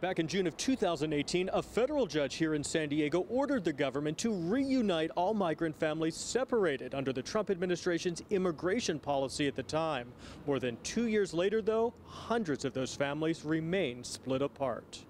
Back in June of 2018, a federal judge here in San Diego ordered the government to reunite all migrant families separated under the Trump administration's immigration policy at the time. More than two years later, though, hundreds of those families remain split apart.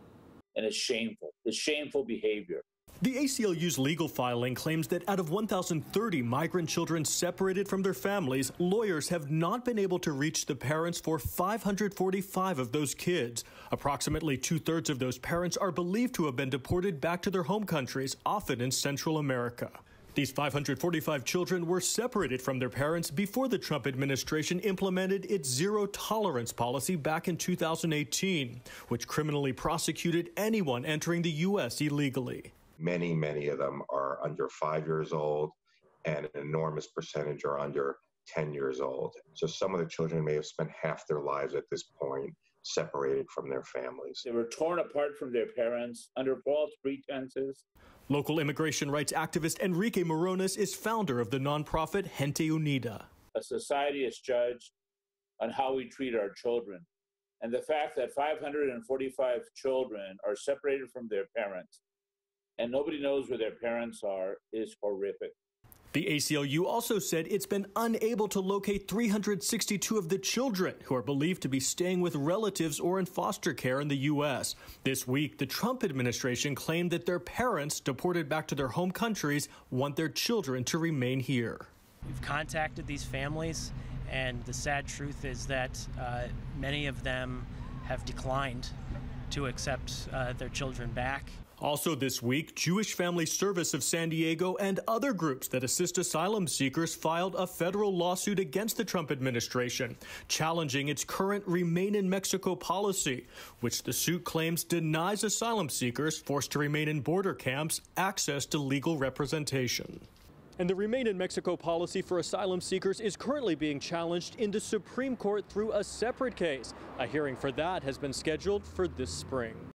And it's shameful. It's shameful behavior. The ACLU's legal filing claims that out of 1,030 migrant children separated from their families, lawyers have not been able to reach the parents for 545 of those kids. Approximately two thirds of those parents are believed to have been deported back to their home countries, often in Central America. These 545 children were separated from their parents before the Trump administration implemented its zero tolerance policy back in 2018, which criminally prosecuted anyone entering the U.S. illegally. Many, many of them are under five years old, and an enormous percentage are under 10 years old. So some of the children may have spent half their lives at this point separated from their families. They were torn apart from their parents under false pretenses. Local immigration rights activist Enrique Morones is founder of the nonprofit Gente Unida. A society is judged on how we treat our children. And the fact that 545 children are separated from their parents and nobody knows where their parents are is horrific. The ACLU also said it's been unable to locate 362 of the children who are believed to be staying with relatives or in foster care in the U.S. This week, the Trump administration claimed that their parents, deported back to their home countries, want their children to remain here. We've contacted these families, and the sad truth is that uh, many of them have declined to accept uh, their children back. Also this week, Jewish Family Service of San Diego and other groups that assist asylum seekers filed a federal lawsuit against the Trump administration, challenging its current Remain in Mexico policy, which the suit claims denies asylum seekers forced to remain in border camps access to legal representation. And the Remain in Mexico policy for asylum seekers is currently being challenged in the Supreme Court through a separate case. A hearing for that has been scheduled for this spring.